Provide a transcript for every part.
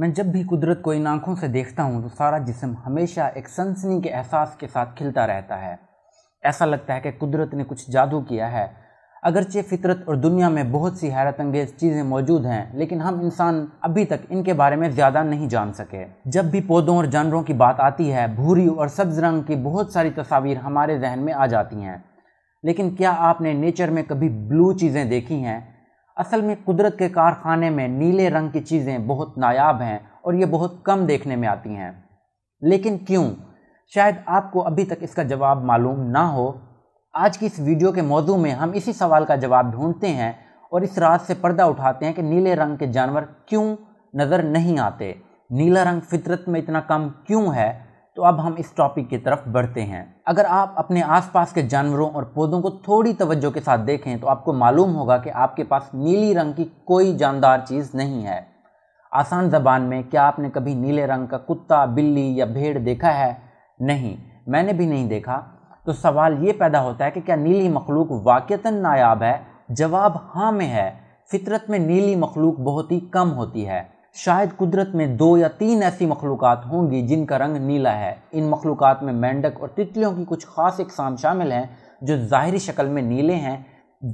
मैं जब भी कुदरत को इन आँखों से देखता हूँ तो सारा जिसम हमेशा एक सनसनी के एहसास के साथ खिलता रहता है ऐसा लगता है कि कुदरत ने कुछ जादू किया है अगरचे फितरत और दुनिया में बहुत सी हैरत अंगेज चीज़ें मौजूद हैं लेकिन हम इंसान अभी तक इनके बारे में ज़्यादा नहीं जान सके जब भी पौधों और जानवरों की बात आती है भूरी और सब्ज़ रंग की बहुत सारी तस्वीर हमारे जहन में आ जाती हैं लेकिन क्या आपने नेचर में कभी ब्लू चीज़ें देखी हैं असल में कुदरत के कारखाने में नीले रंग की चीज़ें बहुत नायाब हैं और ये बहुत कम देखने में आती हैं लेकिन क्यों शायद आपको अभी तक इसका जवाब मालूम ना हो आज की इस वीडियो के मौजू में हम इसी सवाल का जवाब ढूंढते हैं और इस रात से पर्दा उठाते हैं कि नीले रंग के जानवर क्यों नज़र नहीं आते नीला रंग फितरत में इतना कम क्यों है तो अब हम इस टॉपिक की तरफ बढ़ते हैं अगर आप अपने आसपास के जानवरों और पौधों को थोड़ी तवज्जो के साथ देखें तो आपको मालूम होगा कि आपके पास नीली रंग की कोई जानदार चीज़ नहीं है आसान जबान में क्या आपने कभी नीले रंग का कुत्ता बिल्ली या भेड़ देखा है नहीं मैंने भी नहीं देखा तो सवाल ये पैदा होता है कि क्या नीली मखलूक वाक़ता नायाब है जवाब हाँ में है फितरत में नीली मखलूक बहुत ही कम होती है शायद कुदरत में दो या तीन ऐसी मखलूक होंगी जिनका रंग नीला है इन मखलूक में मेंढक और तितलियों की कुछ ख़ास इकसाम शामिल हैं जो ज़ाहरी शक्ल में नीले हैं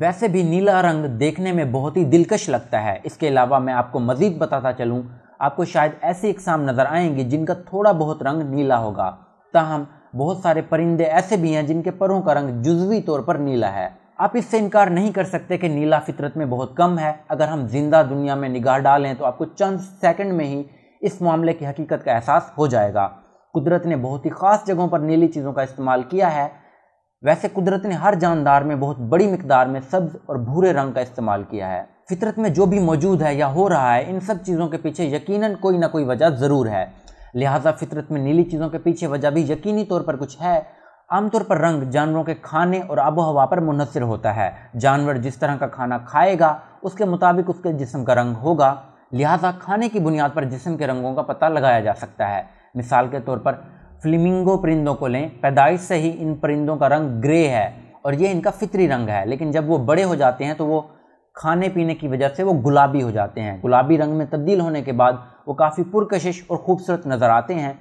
वैसे भी नीला रंग देखने में बहुत ही दिलकश लगता है इसके अलावा मैं आपको मज़ीद बताता चलूँ आपको शायद ऐसी इकसाम नज़र आएंगी जिनका थोड़ा बहुत रंग नीला होगा ताहम बहुत सारे परिंदे ऐसे भी हैं जिनके परों का रंग जुजवी तौर पर नीला है आप इससे इनकार नहीं कर सकते कि नीला फितरत में बहुत कम है अगर हम जिंदा दुनिया में निगाह डालें तो आपको चंद सेकंड में ही इस मामले की हकीकत का एहसास हो जाएगा कुदरत ने बहुत ही ख़ास जगहों पर नीली चीज़ों का इस्तेमाल किया है वैसे कुदरत ने हर जानदार में बहुत बड़ी मकदार में सब्ज़ और भूरे रंग का इस्तेमाल किया है फितरत में जो भी मौजूद है या हो रहा है इन सब चीज़ों के पीछे यकीनन कोई ना कोई वजह ज़रूर है लिहाजा फितरत में नीली चीज़ों के पीछे वजह भी यकीनी तौर पर कुछ है आमतौर पर रंग जानवरों के खाने और आबो हवा पर मुनसर होता है जानवर जिस तरह का खाना खाएगा उसके मुताबिक उसके जिसम का रंग होगा लिहाजा खाने की बुनियाद पर जिसम के रंगों का पता लगाया जा सकता है मिसाल के तौर पर फ्लिमिंगो परिंदों को लें पैदाइश से ही इन परिंदों का रंग ग्रे है और ये इनका फितरी रंग है लेकिन जब वो बड़े हो जाते हैं तो वो खाने पीने की वजह से वो गुलाबी हो जाते हैं गुलाबी रंग में तब्दील होने के बाद वो काफ़ी पुरकशिश और ख़ूबसूरत नज़र आते हैं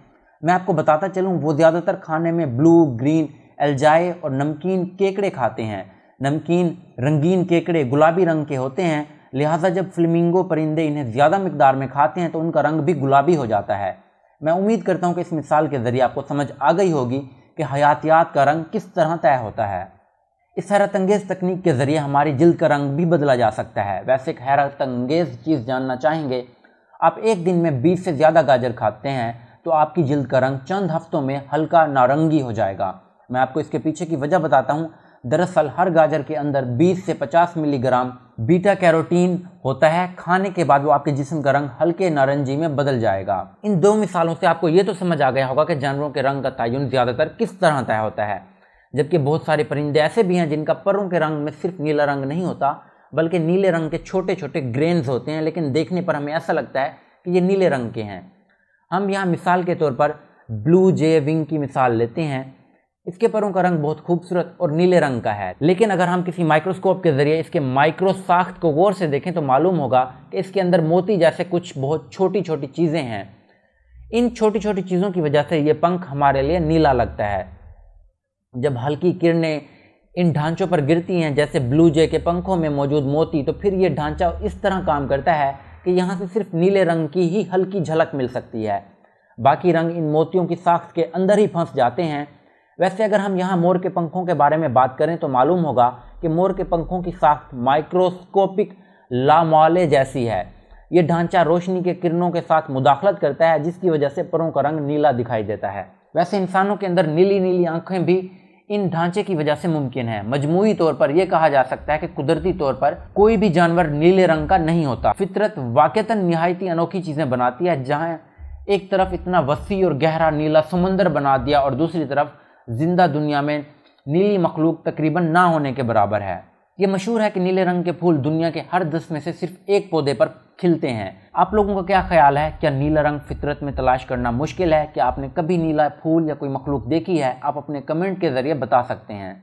मैं आपको बताता चलूँ वो ज़्यादातर खाने में ब्लू ग्रीन एल्जाए और नमकीन केकड़े खाते हैं नमकीन रंगीन केकड़े गुलाबी रंग के होते हैं लिहाजा जब फ्लमिंगो परिंदे इन्हें ज़्यादा मकदार में खाते हैं तो उनका रंग भी गुलाबी हो जाता है मैं उम्मीद करता हूँ कि इस मिसाल के ज़रिए आपको समझ आ गई होगी कि हयातियात का रंग किस तरह तय होता है इस हैरत अंगेज़ तकनीक के ज़रिए हमारी जल्द का रंग भी बदला जा सकता है वैसे एक हैरत अंगेज़ चीज़ जानना चाहेंगे आप एक दिन में बीस से ज़्यादा गाजर खाते हैं तो आपकी जिल्द का रंग चंद हफ्तों में हल्का नारंगी हो जाएगा मैं आपको इसके पीछे की वजह बताता हूँ दरअसल हर गाजर के अंदर 20 से 50 मिलीग्राम बीटा कैरोटीन होता है खाने के बाद वो आपके जिस्म का रंग हल्के नारंगी में बदल जाएगा इन दो मिसालों से आपको ये तो समझ आ गया होगा कि जानवरों के रंग का तयन ज़्यादातर किस तरह तय होता है जबकि बहुत सारे परिंदे ऐसे भी हैं जिनका परों के रंग में सिर्फ नीला रंग नहीं होता बल्कि नीले रंग के छोटे छोटे ग्रेन्स होते हैं लेकिन देखने पर हमें ऐसा लगता है कि ये नीले रंग के हैं हम यहाँ मिसाल के तौर पर ब्लू जे विंग की मिसाल लेते हैं इसके परों का रंग बहुत खूबसूरत और नीले रंग का है लेकिन अगर हम किसी माइक्रोस्कोप के ज़रिए इसके माइक्रोसाख्त को गौर से देखें तो मालूम होगा कि इसके अंदर मोती जैसे कुछ बहुत छोटी छोटी चीज़ें हैं इन छोटी छोटी चीज़ों की वजह से ये पंख हमारे लिए नीला लगता है जब हल्की किरणें इन ढांचों पर गिरती हैं जैसे ब्लू जे के पंखों में मौजूद मोती तो फिर ये ढांचा इस तरह काम करता है कि यहाँ से सिर्फ नीले रंग की ही हल्की झलक मिल सकती है बाकी रंग इन मोतियों की साख्त के अंदर ही फंस जाते हैं वैसे अगर हम यहाँ मोर के पंखों के बारे में बात करें तो मालूम होगा कि मोर के पंखों की साख्त माइक्रोस्कोपिक लामाले जैसी है ये ढांचा रोशनी के किरणों के साथ मुदाखलत करता है जिसकी वजह से परों का रंग नीला दिखाई देता है वैसे इंसानों के अंदर नीली नीली आँखें भी इन ढांचे की वजह से मुमकिन है मजमू तौर पर यह कहा जा सकता है कि कुदरती तौर पर कोई भी जानवर नीले रंग का नहीं होता फितरत वाक़ता नहायती अनोखी चीज़ें बनाती है जहाँ एक तरफ इतना वसी और गहरा नीला समुंदर बना दिया और दूसरी तरफ जिंदा दुनिया में नीली मखलूक तकरीबन ना होने के बराबर है ये मशहूर है कि नीले रंग के फूल दुनिया के हर दस में से सिर्फ एक पौधे पर खिलते हैं आप लोगों का क्या ख्याल है क्या नीला रंग फितरत में तलाश करना मुश्किल है क्या आपने कभी नीला फूल या कोई मखलूक देखी है आप अपने कमेंट के ज़रिए बता सकते हैं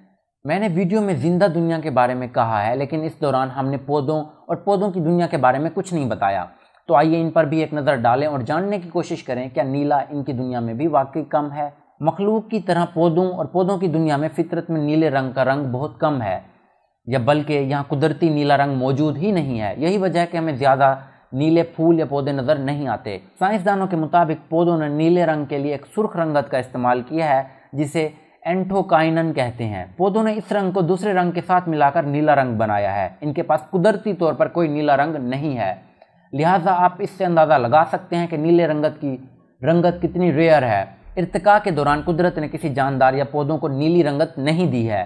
मैंने वीडियो में ज़िंदा दुनिया के बारे में कहा है लेकिन इस दौरान हमने पौधों और पौधों की दुनिया के बारे में कुछ नहीं बताया तो आइए इन पर भी एक नज़र डालें और जानने की कोशिश करें क्या नीला इनकी दुनिया में भी वाकई कम है मखलूक की तरह पौधों और पौधों की दुनिया में फितरत में नीले रंग का रंग बहुत कम है या बल्कि यहाँ कुदरती नीला रंग मौजूद ही नहीं है यही वजह है कि हमें ज़्यादा नीले फूल या पौधे नज़र नहीं आते साइंसदानों के मुताबिक पौधों ने नीले रंग के लिए एक सुर्ख रंगत का इस्तेमाल किया है जिसे एंठोकाइनन कहते हैं पौधों ने इस रंग को दूसरे रंग के साथ मिलाकर नीला रंग बनाया है इनके पास कुदरती तौर पर कोई नीला रंग नहीं है लिहाजा आप इससे अंदाज़ा लगा सकते हैं कि नीले रंगत की रंगत कितनी रेयर है इरतका के दौरान कुदरत ने किसी जानदार या पौधों को नीली रंगत नहीं दी है